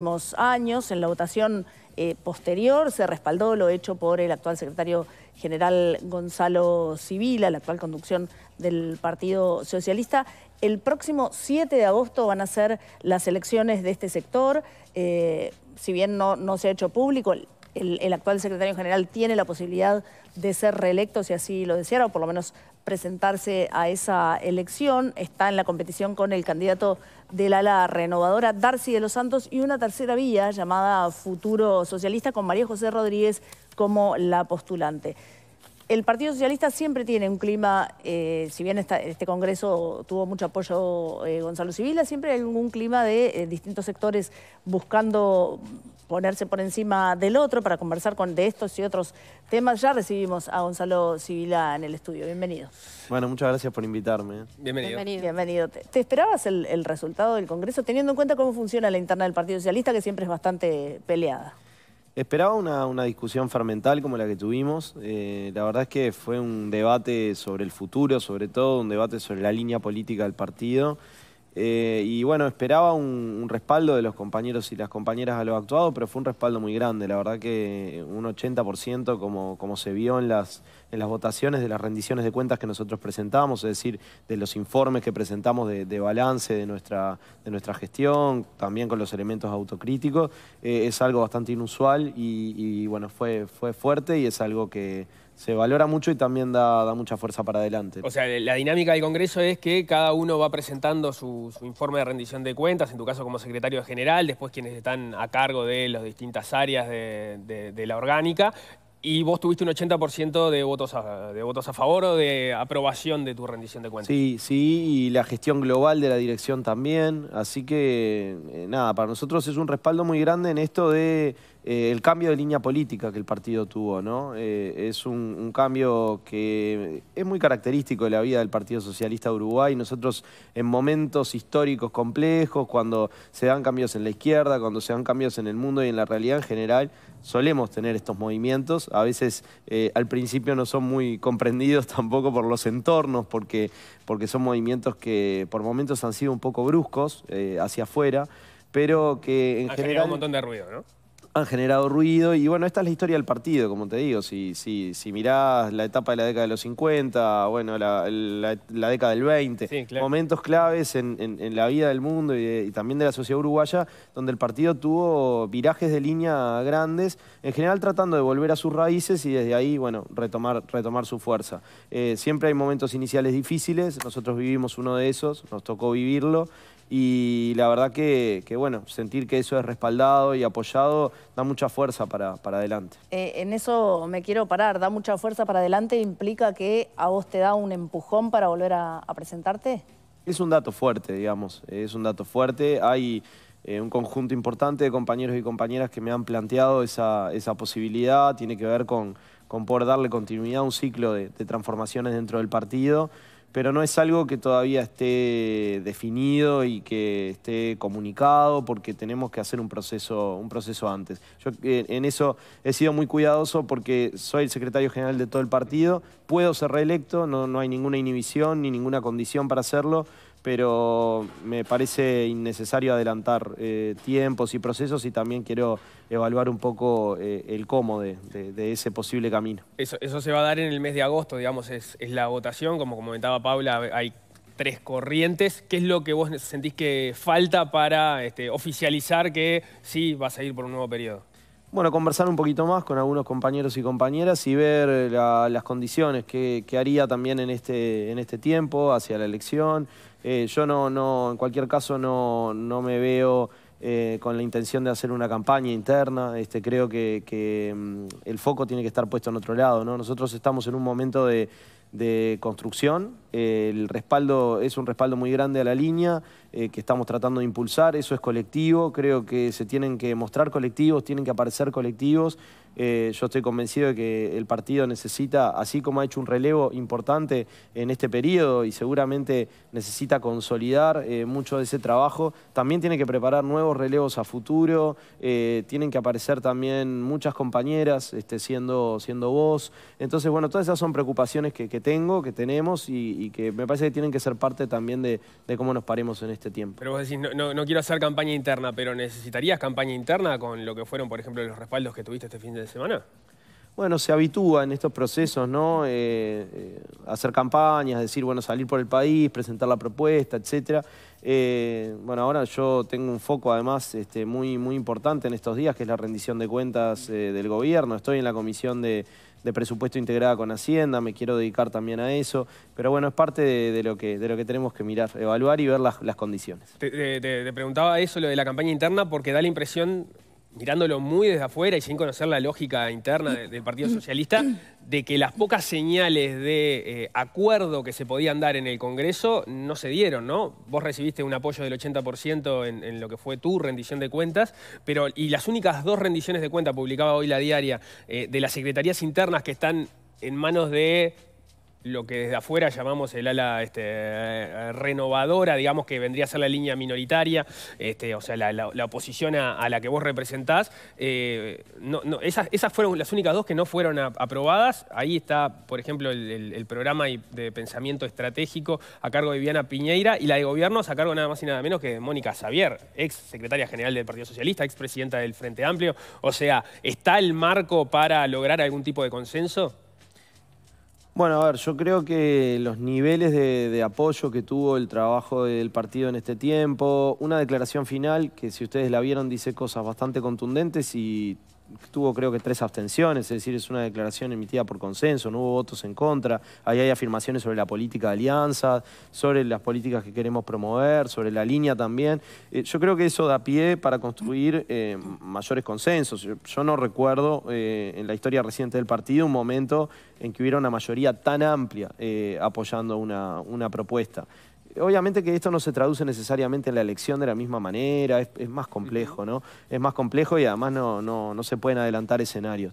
últimos años, en la votación eh, posterior, se respaldó lo hecho por el actual secretario general Gonzalo Civila, la actual conducción del Partido Socialista. El próximo 7 de agosto van a ser las elecciones de este sector. Eh, si bien no, no se ha hecho público, el, actual secretario general tiene la posibilidad de ser reelecto si así lo deseara, o por lo menos presentarse a esa elección. Está en la competición con el candidato del ala renovadora, Darcy de los Santos, y una tercera vía llamada Futuro Socialista, con María José Rodríguez como la postulante. El Partido Socialista siempre tiene un clima, eh, si bien este Congreso tuvo mucho apoyo eh, Gonzalo Civila, siempre hay un clima de eh, distintos sectores buscando ponerse por encima del otro para conversar con de estos y otros temas. Ya recibimos a Gonzalo Civila en el estudio. Bienvenido. Bueno, muchas gracias por invitarme. Bienvenido. Bienvenido. ¿Te, esperabas el, el resultado del Congreso teniendo en cuenta cómo funciona la interna del Partido Socialista, que siempre es bastante peleada? Esperaba una, discusión fermental como la que tuvimos. Eh, la verdad es que fue un debate sobre el futuro, sobre todo un debate sobre la línea política del partido. Eh, y bueno, esperaba un, respaldo de los compañeros y las compañeras a lo actuado, pero fue un respaldo muy grande. La verdad que un 80%, como, como se vio en las, en las votaciones de las rendiciones de cuentas que nosotros presentamos, es decir, de los informes que presentamos de, balance de nuestra, de nuestra gestión, también con los elementos autocríticos, eh, es algo bastante inusual y, y bueno, fue, fue fuerte y es algo que se valora mucho y también da, mucha fuerza para adelante. O sea, la dinámica del Congreso es que cada uno va presentando su, informe de rendición de cuentas, en tu caso como secretario general, después quienes están a cargo de las distintas áreas de, la orgánica, y vos tuviste un 80% de votos, a, de votos a favor o de aprobación de tu rendición de cuentas. Sí, sí, y la gestión global de la dirección también. Así que, eh, nada, para nosotros es un respaldo muy grande en esto de eh, el cambio de línea política que el partido tuvo, ¿no? Eh, es un, cambio que es muy característico de la vida del Partido Socialista de Uruguay. Nosotros en momentos históricos complejos, cuando se dan cambios en la izquierda, cuando se dan cambios en el mundo y en la realidad en general, solemos tener estos movimientos. A veces eh, al principio no son muy comprendidos tampoco por los entornos, porque, porque son movimientos que por momentos han sido un poco bruscos hacia afuera, pero que en ha general... un montón de ruido, ¿no? han generado ruido. Y bueno, esta es la historia del partido, como te digo. Si, si, si mirás la etapa de la década de los 50, bueno, la, década del 20, momentos claves en, la vida del mundo y, también de la sociedad uruguaya, donde el partido tuvo virajes de línea grandes, en general tratando de volver a sus raíces y desde ahí, bueno, retomar, retomar su fuerza. Eh, siempre hay momentos iniciales difíciles, nosotros vivimos uno de esos, nos tocó vivirlo y la verdad que, bueno, sentir que eso es respaldado y apoyado da mucha fuerza para, adelante. Eh, en eso me quiero parar, da mucha fuerza para adelante, implica que a vos te da un empujón para volver a, presentarte. Es un dato fuerte, digamos, es un dato fuerte. Hay eh, un conjunto importante de compañeros y compañeras que me han planteado esa, posibilidad, tiene que ver con, con poder darle continuidad a un ciclo de transformaciones dentro del partido pero no es algo que todavía esté definido y que esté comunicado porque tenemos que hacer un proceso, un proceso antes. Yo eh, en eso he sido muy cuidadoso porque soy el secretario general de todo el partido, puedo ser reelecto, no hay ninguna inhibición ni ninguna condición para hacerlo pero me parece innecesario adelantar eh, tiempos y procesos y también quiero evaluar un poco eh, el cómo de, ese posible camino. Eso, se va a dar en el mes de agosto, digamos, es, la votación, como comentaba Paula, hay tres corrientes. ¿Qué es lo que vos sentís que falta para este, oficializar que sí vas a ir por un nuevo periodo? Bueno, conversar un poquito más con algunos compañeros y compañeras y ver eh, las condiciones que, haría también este, en este tiempo hacia la elección. Eh, yo no, no, en cualquier caso no, me veo eh, con la intención de hacer una campaña interna. Este, creo que, mm, el foco tiene que estar puesto en otro lado. ¿no? Nosotros estamos en un momento de construcción eh, el respaldo es un respaldo muy grande a la línea eh, que estamos tratando de impulsar, eso es colectivo, creo que se tienen que mostrar colectivos, tienen que aparecer colectivos. Eh, yo estoy convencido de que el partido necesita, así como ha hecho un relevo importante en este periodo y seguramente necesita consolidar mucho de ese trabajo, también tiene que preparar nuevos relevos a futuro, tienen que aparecer también muchas compañeras este, siendo, siendo vos. Entonces, bueno, todas esas son preocupaciones que tengo, que tenemos y, y que me parece que tienen que ser parte también de, cómo nos paremos en este tiempo. Pero vos decís, no, quiero hacer campaña interna, pero ¿necesitarías campaña interna con lo que fueron, por ejemplo, los respaldos que tuviste este fin de semana? Bueno, se habitúa en estos procesos, ¿no? Eh, eh, hacer campañas, decir, bueno, salir por el país, presentar la propuesta, etcétera. Eh, bueno, ahora yo tengo un foco además este, muy, muy importante en estos días, que es la rendición de cuentas del gobierno. Estoy en la comisión de, de presupuesto integrada con Hacienda, me quiero dedicar también a eso, pero bueno, es parte de, lo, que, de lo que tenemos que mirar, evaluar y ver las, condiciones. te preguntaba eso, lo de la campaña interna, porque da la impresión mirándolo muy desde afuera y sin conocer la lógica interna del Partido Socialista, de que las pocas señales de eh, acuerdo que se podían dar en el Congreso no se dieron, ¿no? Vos recibiste un apoyo del 80% en, lo que fue tu rendición de cuentas, pero y las únicas dos rendiciones de cuentas publicaba hoy la diaria eh, de las secretarías internas que están en manos de lo que desde afuera llamamos el ala este, eh, renovadora, digamos que vendría a ser la línea minoritaria, este, o sea, la, oposición a, la que vos representás. Eh, no, esas, fueron las únicas dos que no fueron aprobadas. Ahí está, por ejemplo, el, programa de pensamiento estratégico a cargo de Viviana Piñeira y la de gobierno a cargo nada más y nada menos que de Mónica Xavier, ex secretaria general del Partido Socialista, ex presidenta del Frente Amplio. O sea, ¿está el marco para lograr algún tipo de consenso? Bueno, a ver, yo creo que los niveles de, apoyo que tuvo el trabajo del partido en este tiempo, una declaración final que si ustedes la vieron dice cosas bastante contundentes y tuvo creo que tres abstenciones, es decir, es una declaración emitida por consenso, no hubo votos en contra, ahí hay afirmaciones sobre la política de alianza, sobre las políticas que queremos promover, sobre la línea también. Eh, yo creo que eso da pie para construir eh, mayores consensos. Yo, no recuerdo eh, en la historia reciente del partido un momento en que hubiera una mayoría tan amplia apoyando una propuesta obviamente que esto no se traduce necesariamente en la elección de la misma manera, es, más complejo, ¿no? Es más complejo y además no, no, se pueden adelantar escenarios.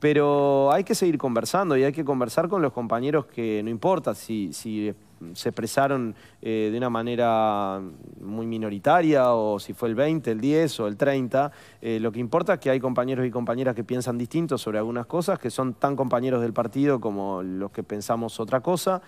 Pero hay que seguir conversando y hay que conversar con los compañeros que no importa si, si se expresaron eh, de una manera muy minoritaria o si fue el 20, el 10 o el 30. Eh, lo que importa es que hay compañeros y compañeras que piensan distintos sobre algunas cosas, que son tan compañeros del partido como los que pensamos otra cosa.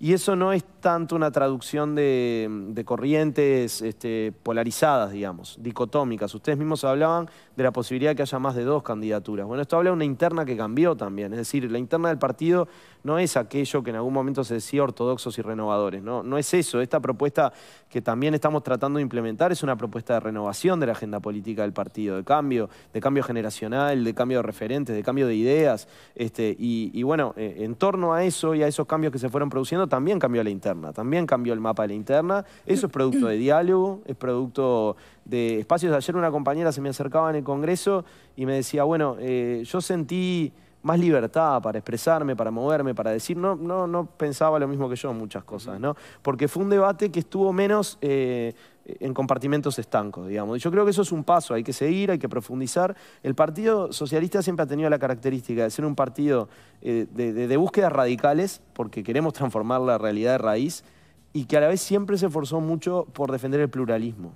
Y eso no es tanto una traducción de, corrientes este, polarizadas, digamos, dicotómicas. Ustedes mismos hablaban de la posibilidad de que haya más de dos candidaturas. Bueno, esto habla de una interna que cambió también. Es decir, la interna del partido no es aquello que en algún momento se decía ortodoxos y renovadores, no, no es eso. Esta propuesta que también estamos tratando de implementar es una propuesta de renovación de la agenda política del partido, de cambio, de cambio generacional, de cambio de referentes, de cambio de ideas. Este, y, bueno, eh, en torno a eso y a esos cambios que se fueron produciendo, también cambió la interna, también cambió el mapa de la interna. Eso es producto de diálogo, es producto de espacios. Ayer una compañera se me acercaba en el Congreso y me decía, bueno, eh, yo sentí más libertad para expresarme, para moverme, para decir, no, no, no pensaba lo mismo que yo en muchas cosas, ¿no? Porque fue un debate que estuvo menos eh, en compartimentos estancos, digamos. Y yo creo que eso es un paso, hay que seguir, hay que profundizar. El Partido Socialista siempre ha tenido la característica de ser un partido eh, de búsquedas radicales, porque queremos transformar la realidad de raíz, y que a la vez siempre se esforzó mucho por defender el pluralismo.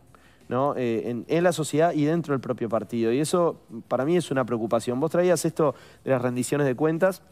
Eh, en, la sociedad y dentro del propio partido. Y eso para mí es una preocupación. Vos traías esto de las rendiciones de cuentas.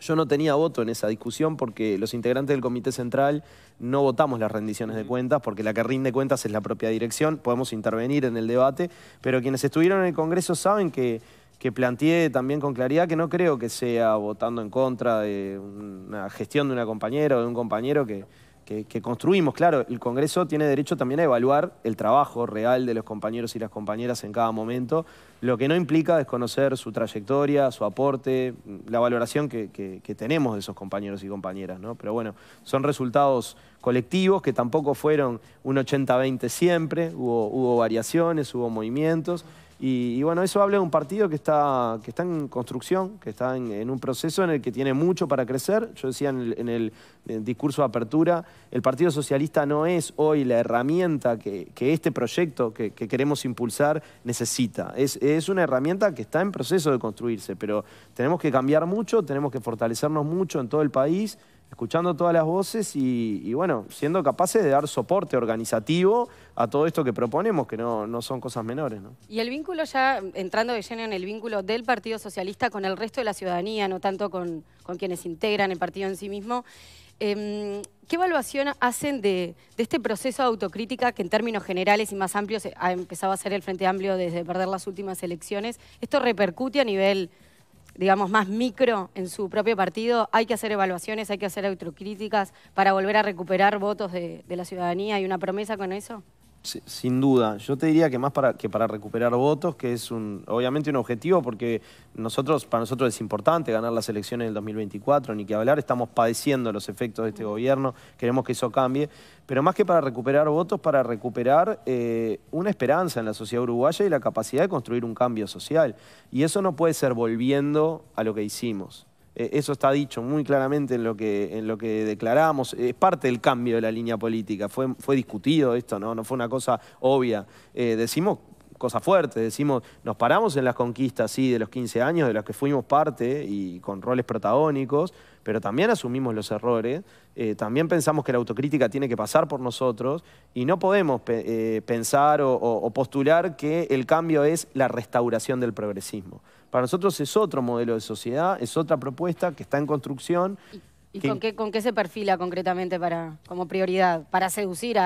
Yo no tenía voto en esa discusión porque los integrantes del Comité Central no votamos las rendiciones de cuentas, porque la que rinde cuentas es la propia dirección, podemos intervenir en el debate, pero quienes estuvieron en el Congreso saben que que planteé también con claridad que no creo que sea votando en contra de una gestión de una compañera o de un compañero que, que, construimos. Claro, el Congreso tiene derecho también a evaluar el trabajo real de los compañeros y las compañeras en cada momento, lo que no implica desconocer su trayectoria, su aporte, la valoración que, tenemos de esos compañeros y compañeras. ¿no? Pero bueno, son resultados colectivos que tampoco fueron un 80-20 siempre, hubo, hubo variaciones, hubo movimientos. Y, bueno, eso habla de un partido que está, en construcción, que está en, un proceso en el que tiene mucho para crecer. Yo decía en el, eh, discurso de apertura, el Partido Socialista no es hoy la herramienta que, este proyecto que, queremos impulsar necesita. es, una herramienta que está en proceso de construirse, pero tenemos que cambiar mucho, tenemos que fortalecernos mucho en todo el país escuchando todas las voces y, bueno, siendo capaces de dar soporte organizativo a todo esto que proponemos, que no, no son cosas menores. Y el vínculo ya, entrando de lleno en el vínculo del Partido Socialista con el resto de la ciudadanía, no tanto con, quienes integran el partido en sí mismo, em, ¿qué evaluación hacen de, de, este proceso de autocrítica que en términos generales y más amplios ha empezado a ser el Frente Amplio desde perder las últimas elecciones? ¿Esto repercute a nivel digamos, más micro en su propio partido, hay que hacer evaluaciones, hay que hacer autocríticas para volver a recuperar votos de, de la ciudadanía. y una promesa con eso? sin duda. Yo te diría que más para, que para recuperar votos, que es un, obviamente un objetivo, porque nosotros, para nosotros es importante ganar las elecciones del 2024, ni que hablar, estamos padeciendo los efectos de este gobierno, queremos que eso cambie, pero más que para recuperar votos, para recuperar eh, una esperanza en la sociedad uruguaya y la capacidad de construir un cambio social. Y eso no puede ser volviendo a lo que hicimos. Eh, eso está dicho muy claramente en lo que, en lo que declaramos. Es parte del cambio de la línea política. Fue, discutido esto, ¿no? fue una cosa obvia. Eh, decimos cosas fuertes, decimos, nos paramos en las conquistas, sí, de los 15 años, de los que fuimos parte y con roles protagónicos, pero también asumimos los errores, eh, también pensamos que la autocrítica tiene que pasar por nosotros y no podemos pensar o postular que el cambio es la restauración del progresismo. Para nosotros es otro modelo de sociedad, es otra propuesta que está en construcción. ¿Y, con, qué, se perfila concretamente para, como prioridad? Para seducir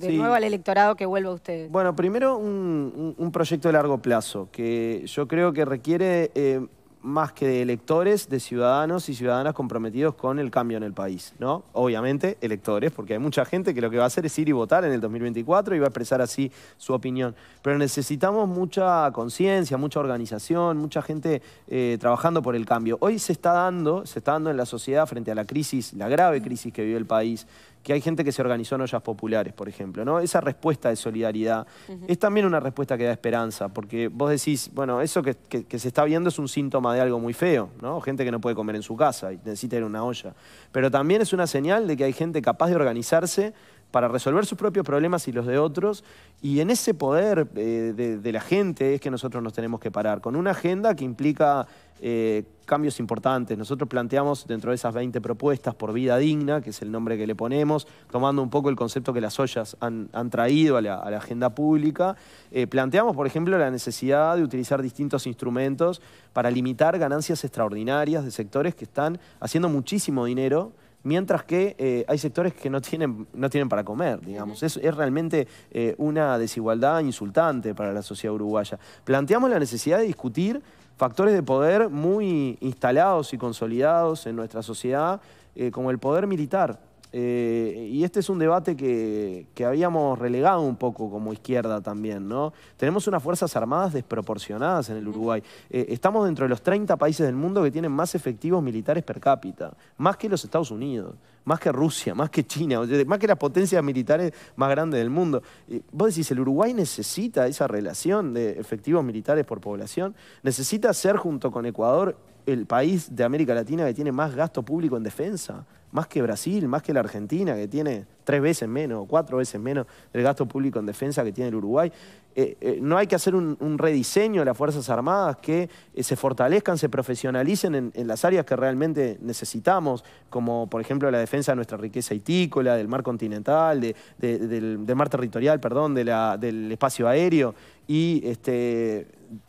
de nuevo al electorado que vuelva a Bueno, primero un, proyecto de largo plazo, que yo creo que requiere... Eh, más que de electores, de ciudadanos y ciudadanas comprometidos con el cambio en el país, ¿no? Obviamente, electores, porque hay mucha gente que lo que va a hacer es ir y votar en el 2024 y va a expresar así su opinión. Pero necesitamos mucha conciencia, mucha organización, mucha gente eh, trabajando por el cambio. Hoy se está dando, se está dando en la sociedad frente a la crisis, la grave crisis que vive el país, que hay gente que se organizó en ollas populares, por ejemplo. ¿no? Esa respuesta de solidaridad es también una respuesta que da esperanza, porque vos decís, bueno, eso que, se está viendo es un síntoma de algo muy feo, ¿no? gente que no puede comer en su casa y necesita ir a una olla. Pero también es una señal de que hay gente capaz de organizarse para resolver sus propios problemas y los de otros. Y en ese poder eh, de, la gente es que nosotros nos tenemos que parar, con una agenda que implica eh, cambios importantes. Nosotros planteamos dentro de esas 20 propuestas por vida digna, que es el nombre que le ponemos, tomando un poco el concepto que las ollas han, traído a la, agenda pública, eh, planteamos, por ejemplo, la necesidad de utilizar distintos instrumentos para limitar ganancias extraordinarias de sectores que están haciendo muchísimo dinero mientras que eh, hay sectores que no tienen, para comer, digamos. Es, realmente una desigualdad insultante para la sociedad uruguaya. Planteamos la necesidad de discutir factores de poder muy instalados y consolidados en nuestra sociedad, eh, como el poder militar. Eh, y este es un debate que, habíamos relegado un poco como izquierda también, ¿no? Tenemos unas Fuerzas Armadas desproporcionadas en el Uruguay. Eh, estamos dentro de los 30 países del mundo que tienen más efectivos militares per cápita, más que los Estados Unidos, más que Rusia, más que China, más que las potencias militares más grandes del mundo. Eh, vos decís, ¿el Uruguay necesita esa relación de efectivos militares por población? ¿Necesita ser junto con Ecuador el país de América Latina que tiene más gasto público en defensa, más que Brasil, más que la Argentina, que tiene tres veces menos, cuatro veces menos el gasto público en defensa que tiene el Uruguay. Eh, eh, no hay que hacer un, rediseño de las Fuerzas Armadas que eh, se fortalezcan, se profesionalicen en, las áreas que realmente necesitamos, como por ejemplo la defensa de nuestra riqueza itícola, del mar continental, del, mar territorial, perdón, del espacio aéreo, y este,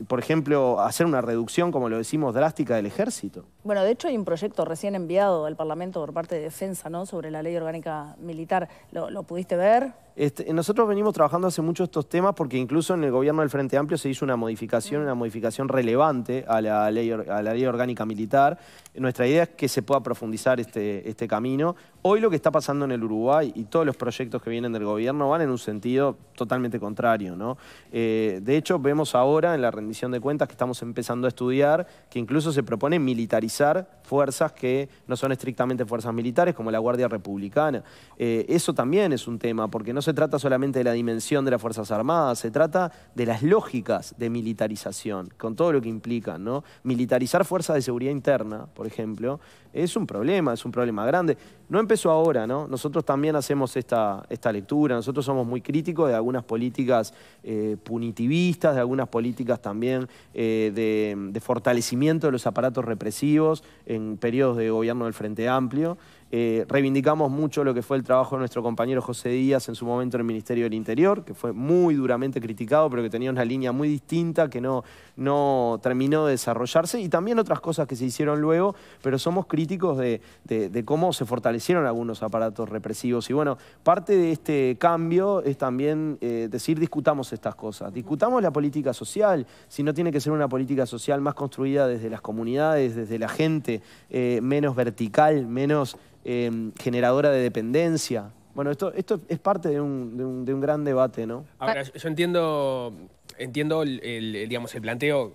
por ejemplo, hacer una reducción, como lo decimos, drástica del ejército? Bueno, de hecho hay un proyecto recién enviado al Parlamento por parte de Defensa, ¿no? Sobre la ley orgánica militar. lo pudiste ver? Este, nosotros venimos trabajando hace mucho estos temas porque incluso en el gobierno del Frente Amplio se hizo una modificación, una modificación relevante a la ley, orgánica militar. Nuestra idea es que se pueda profundizar este, este, camino. Hoy lo que está pasando en el Uruguay y todos los proyectos que vienen del gobierno van en un sentido totalmente contrario. ¿no? Eh, de hecho, vemos ahora en la rendición de cuentas que estamos empezando a estudiar que incluso se propone militarizar fuerzas que no son estrictamente fuerzas militares, como la Guardia Republicana. Eh, eso también es un tema, porque no no se trata solamente de la dimensión de las Fuerzas Armadas, se trata de las lógicas de militarización, con todo lo que implican. ¿no? Militarizar fuerzas de seguridad interna, por ejemplo, es un problema, es un problema grande. No empezó ahora, ¿no? Nosotros también hacemos esta, esta lectura, nosotros somos muy críticos de algunas políticas eh, punitivistas, de algunas políticas también eh, de, de fortalecimiento de los aparatos represivos en periodos de gobierno del Frente Amplio. Eh, reivindicamos mucho lo que fue el trabajo de nuestro compañero José Díaz en su momento en el Ministerio del Interior, que fue muy duramente criticado, pero que tenía una línea muy distinta, que no, no terminó de desarrollarse y también otras cosas que se hicieron luego, pero somos críticos de, cómo se fortalecieron algunos aparatos represivos. Y bueno, parte de este cambio es también eh, decir discutamos estas cosas, discutamos la política social, si no tiene que ser una política social más construida desde las comunidades, desde la gente, eh, menos vertical, menos eh, generadora de dependencia, bueno, esto, esto es parte de un, gran debate, ¿no? Ahora, yo entiendo, entiendo el, digamos, el planteo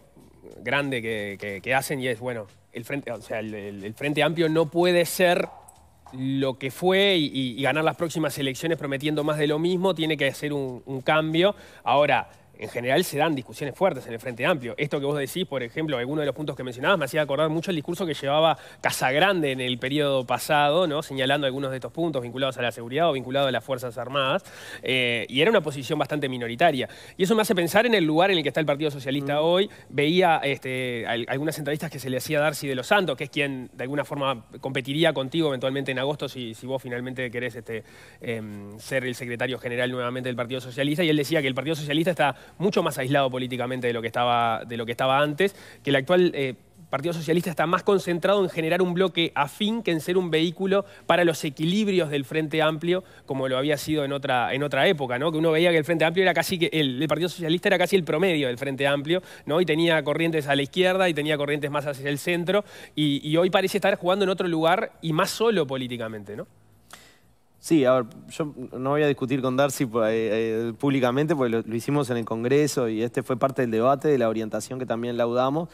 grande que, hacen y es, bueno, el frente, o sea, el, Frente Amplio no puede ser lo que fue y, ganar las próximas elecciones prometiendo más de lo mismo, tiene que hacer un, un cambio. Ahora, en general se dan discusiones fuertes en el Frente Amplio. Esto que vos decís, por ejemplo, alguno de los puntos que mencionabas me hacía acordar mucho el discurso que llevaba Casagrande en el periodo pasado, ¿no? señalando algunos de estos puntos vinculados a la seguridad o vinculados a las Fuerzas Armadas, eh, y era una posición bastante minoritaria. Y eso me hace pensar en el lugar en el que está el Partido Socialista mm. hoy. Veía este, algunas entrevistas que se le hacía Darcy de los Santos, que es quien de alguna forma competiría contigo eventualmente en agosto si, vos finalmente querés este, em, ser el secretario general nuevamente del Partido Socialista, y él decía que el Partido Socialista está mucho más aislado políticamente de lo que estaba, de lo que estaba antes, que el actual... Eh, Partido Socialista está más concentrado en generar un bloque afín que en ser un vehículo para los equilibrios del Frente Amplio, como lo había sido en otra, época, ¿no? Que uno veía que el Frente Amplio era casi que el, Partido Socialista era casi el promedio del Frente Amplio, ¿no? Y tenía corrientes a la izquierda y tenía corrientes más hacia el centro, y, y hoy parece estar jugando en otro lugar y más solo políticamente, ¿no? Sí, a ver, yo no voy a discutir con Darcy eh, eh, públicamente porque lo, hicimos en el Congreso y este fue parte del debate, de la orientación que también laudamos,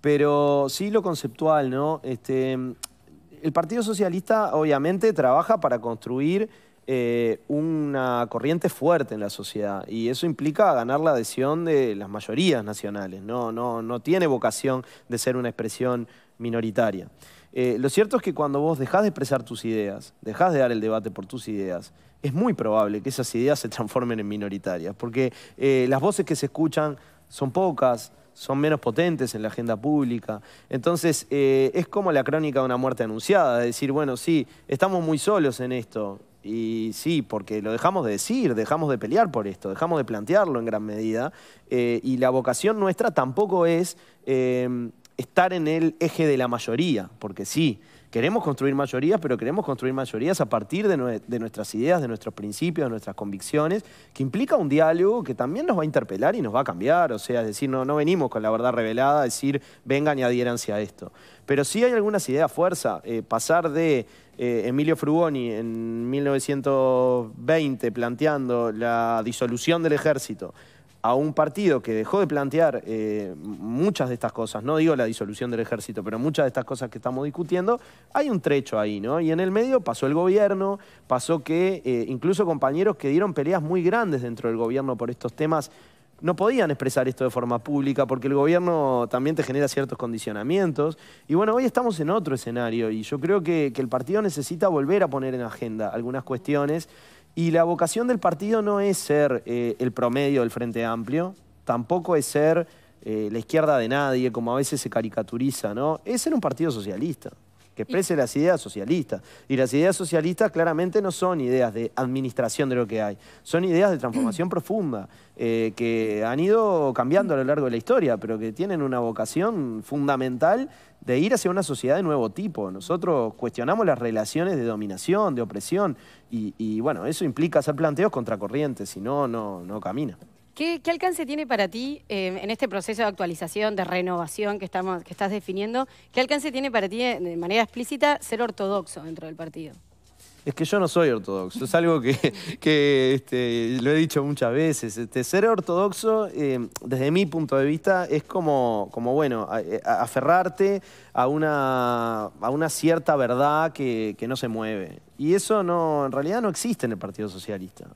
pero sí lo conceptual, ¿no? Este, el Partido Socialista obviamente trabaja para construir eh, una corriente fuerte en la sociedad y eso implica ganar la adhesión de las mayorías nacionales, no, no, no tiene vocación de ser una expresión minoritaria. Eh, lo cierto es que cuando vos dejás de expresar tus ideas, dejás de dar el debate por tus ideas, es muy probable que esas ideas se transformen en minoritarias, porque eh, las voces que se escuchan son pocas, son menos potentes en la agenda pública. Entonces, es como la crónica de una muerte anunciada, de decir, bueno, sí, estamos muy solos en esto, y sí, porque lo dejamos de decir, dejamos de pelear por esto, dejamos de plantearlo en gran medida. Eh, y la vocación nuestra tampoco es eh, estar en el eje de la mayoría, porque sí, Queremos construir mayorías, pero queremos construir mayorías a partir de, nuestras ideas, de nuestros principios, de nuestras convicciones, que implica un diálogo que también nos va a interpelar y nos va a cambiar. O sea, es decir, no, venimos con la verdad revelada a decir, vengan y adhieranse a esto. Pero sí hay algunas ideas fuerza. Eh, pasar de eh, Emilio Frugoni en 1920 planteando la disolución del ejército a un partido que dejó de plantear eh, muchas de estas cosas, no digo la disolución del ejército, pero muchas de estas cosas que estamos discutiendo, hay un trecho ahí, ¿no? Y en el medio pasó el gobierno, pasó que eh, incluso compañeros que dieron peleas muy grandes dentro del gobierno por estos temas no podían expresar esto de forma pública porque el gobierno también te genera ciertos condicionamientos. Y bueno, hoy estamos en otro escenario y yo creo que, que el partido necesita volver a poner en agenda algunas cuestiones y la vocación del partido no es ser eh, el promedio del Frente Amplio, tampoco es ser eh, la izquierda de nadie, como a veces se caricaturiza, ¿no? Es ser un partido socialista que exprese las ideas socialistas. Y las ideas socialistas claramente no son ideas de administración de lo que hay, son ideas de transformación profunda, eh, que han ido cambiando a lo largo de la historia, pero que tienen una vocación fundamental de ir hacia una sociedad de nuevo tipo. Nosotros cuestionamos las relaciones de dominación, de opresión, y, bueno, eso implica hacer planteos contracorrientes, si no, no, no camina. ¿Qué, alcance tiene para ti eh, en este proceso de actualización, de renovación que, estamos, que estás definiendo? ¿Qué alcance tiene para ti, eh, de manera explícita, ser ortodoxo dentro del partido? Es que yo no soy ortodoxo, es algo que, este, lo he dicho muchas veces. Este, ser ortodoxo, eh, desde mi punto de vista, es como, como bueno, aferrarte a una, a una cierta verdad que, que no se mueve. Y eso no, en realidad no existe en el Partido Socialista.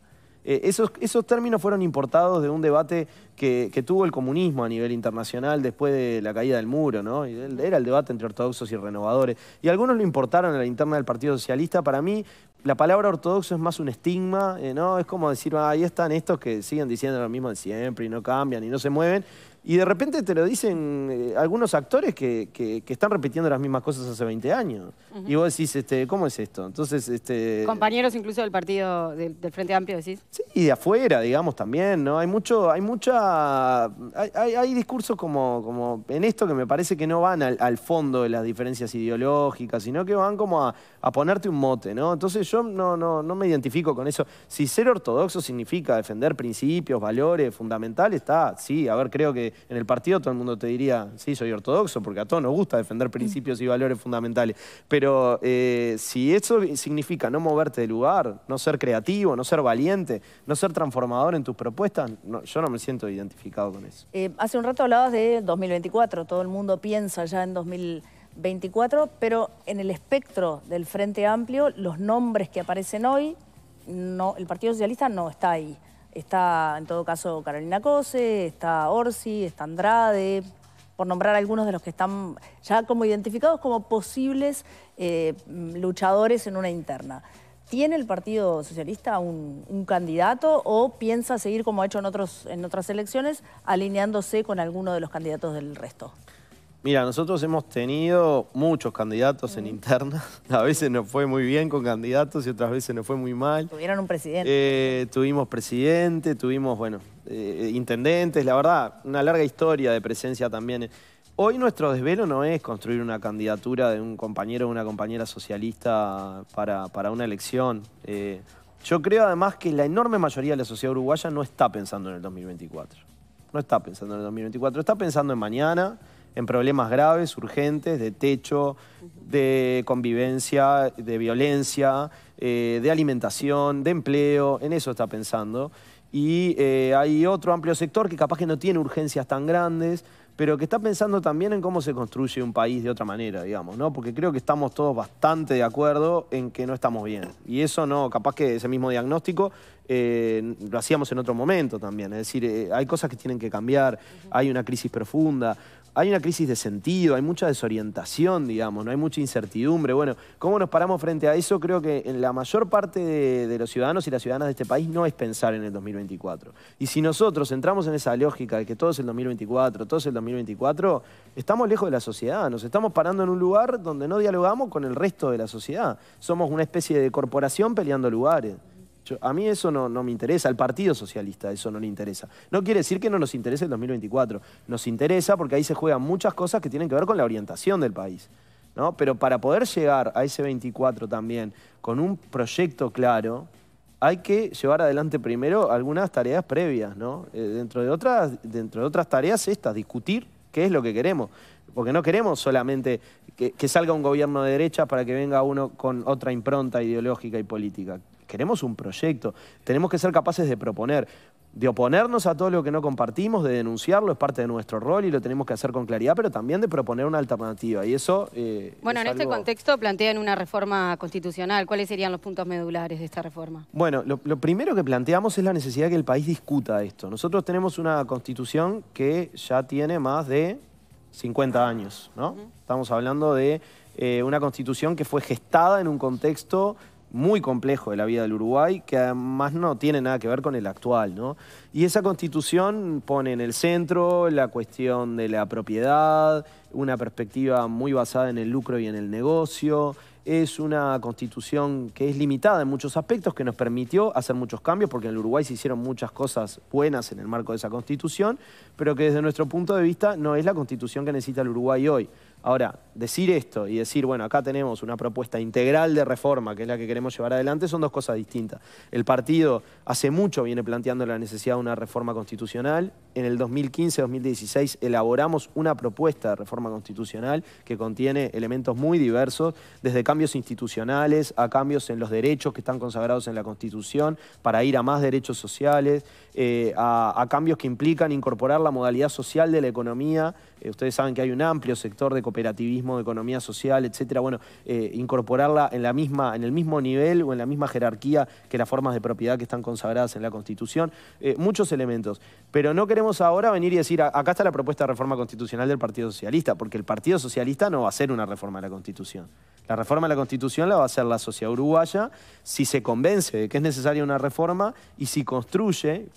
Eh, esos, términos fueron importados de un debate que, tuvo el comunismo a nivel internacional después de la caída del muro, ¿no? Era el debate entre ortodoxos y renovadores. Y algunos lo importaron a la interna del Partido Socialista. Para mí, la palabra ortodoxo es más un estigma, eh, ¿no? Es como decir, ah, ahí están estos que siguen diciendo lo mismo de siempre y no cambian y no se mueven. Y de repente te lo dicen eh, algunos actores que, están repitiendo las mismas cosas hace 20 años. Y vos decís, este, ¿cómo es esto? Entonces, este... Compañeros incluso del partido del, Frente Amplio, decís. Sí, y de afuera, digamos, también, ¿no? Hay mucho, hay mucha... Hay, discursos como, como en esto que me parece que no van al, fondo de las diferencias ideológicas, sino que van como a, ponerte un mote, ¿no? Entonces yo no, no me identifico con eso. Si ser ortodoxo significa defender principios, valores fundamentales, está, sí, a ver, creo que en el partido todo el mundo te diría, sí, soy ortodoxo, porque a todos nos gusta defender principios y valores fundamentales. Pero eh, si eso significa no moverte de lugar, no ser creativo, no ser valiente, no ser transformador en tus propuestas, yo no me siento identificado con eso. Eh, hace un rato hablabas de 2024, todo el mundo piensa ya en 2024, pero en el espectro del Frente Amplio, los nombres que aparecen hoy, el Partido Socialista no está ahí. Está, en todo caso, Carolina Cose, está Orsi, está Andrade, por nombrar algunos de los que están ya como identificados como posibles eh, luchadores en una interna. ¿Tiene el Partido Socialista un, candidato o piensa seguir como ha hecho en, en otras elecciones, alineándose con alguno de los candidatos del resto? Mira, nosotros hemos tenido muchos candidatos en interna. A veces nos fue muy bien con candidatos y otras veces nos fue muy mal. Tuvieron un presidente. Eh, tuvimos presidente, tuvimos, bueno, eh, intendentes, la verdad, una larga historia de presencia también. Hoy nuestro desvelo no es construir una candidatura de un compañero o una compañera socialista para, una elección. Eh, yo creo además que la enorme mayoría de la sociedad uruguaya no está pensando en el 2024. No está pensando en el 2024, está pensando en mañana en problemas graves, urgentes, de techo, de convivencia, de violencia, eh, de alimentación, de empleo, en eso está pensando. Y eh, hay otro amplio sector que capaz que no tiene urgencias tan grandes, pero que está pensando también en cómo se construye un país de otra manera, digamos, ¿no? Porque creo que estamos todos bastante de acuerdo en que no estamos bien. Y eso no, capaz que ese mismo diagnóstico eh, lo hacíamos en otro momento también. Es decir, hay cosas que tienen que cambiar, hay una crisis profunda hay una crisis de sentido, hay mucha desorientación, digamos, no hay mucha incertidumbre. Bueno, ¿cómo nos paramos frente a eso? Creo que la mayor parte de, de los ciudadanos y las ciudadanas de este país no es pensar en el 2024. Y si nosotros entramos en esa lógica de que todo es el 2024, todo es el 2024, estamos lejos de la sociedad, nos estamos parando en un lugar donde no dialogamos con el resto de la sociedad. Somos una especie de corporación peleando lugares a mí eso no, me interesa, al Partido Socialista eso no le interesa. No quiere decir que no nos interese el 2024, nos interesa porque ahí se juegan muchas cosas que tienen que ver con la orientación del país. ¿no? Pero para poder llegar a ese 24 también con un proyecto claro, hay que llevar adelante primero algunas tareas previas. ¿no? Eh, dentro, de otras, dentro de otras tareas estas, discutir qué es lo que queremos. Porque no queremos solamente que, que, salga un gobierno de derecha para que venga uno con otra impronta ideológica y política queremos un proyecto, tenemos que ser capaces de proponer, de oponernos a todo lo que no compartimos, de denunciarlo, es parte de nuestro rol y lo tenemos que hacer con claridad, pero también de proponer una alternativa. Y eso. Eh, bueno, en este contexto plantean una reforma constitucional. ¿Cuáles serían los puntos medulares de esta reforma? Bueno, lo, primero que planteamos es la necesidad de que el país discuta esto. Nosotros tenemos una constitución que ya tiene más de 50 años, ¿no? Estamos hablando de eh, una constitución que fue gestada en un contexto muy complejo de la vida del Uruguay, que además no tiene nada que ver con el actual, ¿no? Y esa constitución pone en el centro la cuestión de la propiedad, una perspectiva muy basada en el lucro y en el negocio. Es una constitución que es limitada en muchos aspectos, que nos permitió hacer muchos cambios, porque en el Uruguay se hicieron muchas cosas buenas en el marco de esa constitución, pero que desde nuestro punto de vista no es la constitución que necesita el Uruguay hoy. Ahora, decir esto y decir, bueno, acá tenemos una propuesta integral de reforma, que es la que queremos llevar adelante, son dos cosas distintas. El partido hace mucho viene planteando la necesidad de una reforma constitucional. En el 2015-2016 elaboramos una propuesta de reforma constitucional que contiene elementos muy diversos, desde cambios institucionales a cambios en los derechos que están consagrados en la Constitución, para ir a más derechos sociales, eh, a, cambios que implican incorporar la modalidad social de la economía. Eh, ustedes saben que hay un amplio sector de cooperación ...operativismo, de economía social, etcétera, bueno, eh, incorporarla en la misma, en el mismo nivel o en la misma jerarquía que las formas de propiedad que están consagradas en la Constitución, eh, muchos elementos. Pero no queremos ahora venir y decir, acá está la propuesta de reforma constitucional del Partido Socialista, porque el Partido Socialista no va a hacer una reforma de la Constitución. La reforma de la Constitución la va a hacer la sociedad uruguaya si se convence de que es necesaria una reforma y si construye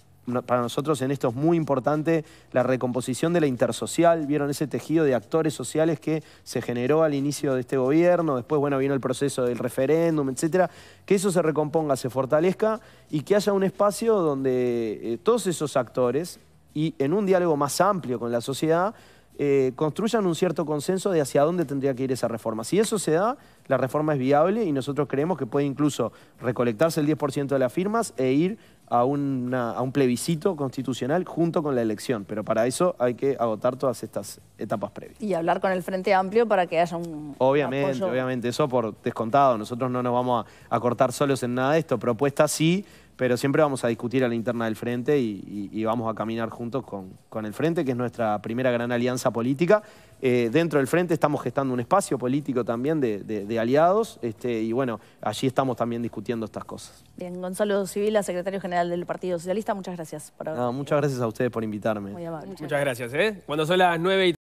para nosotros en esto es muy importante la recomposición de la intersocial. Vieron ese tejido de actores sociales que se generó al inicio de este gobierno, después, bueno, vino el proceso del referéndum, etcétera. Que eso se recomponga, se fortalezca y que haya un espacio donde eh, todos esos actores y en un diálogo más amplio con la sociedad eh, construyan un cierto consenso de hacia dónde tendría que ir esa reforma. Si eso se da, la reforma es viable y nosotros creemos que puede incluso recolectarse el 10% de las firmas e ir a, a un plebiscito constitucional junto con la elección. Pero para eso hay que agotar todas estas etapas previas. Y hablar con el Frente Amplio para que haya un Obviamente, obviamente. Eso por descontado. Nosotros no nos vamos a, cortar solos en nada de esto. Propuesta sí, pero siempre vamos a discutir a la interna del Frente y, vamos a caminar juntos con, el Frente, que es nuestra primera gran alianza política. Eh, dentro del Frente estamos gestando un espacio político también de, aliados este, y bueno, allí estamos también discutiendo estas cosas. Bien, Gonzalo Civila, secretario general del Partido Socialista, muchas gracias. Por haber... muchas gracias a ustedes por invitarme. Muchas, gracias. ¿eh? Cuando son las 9 y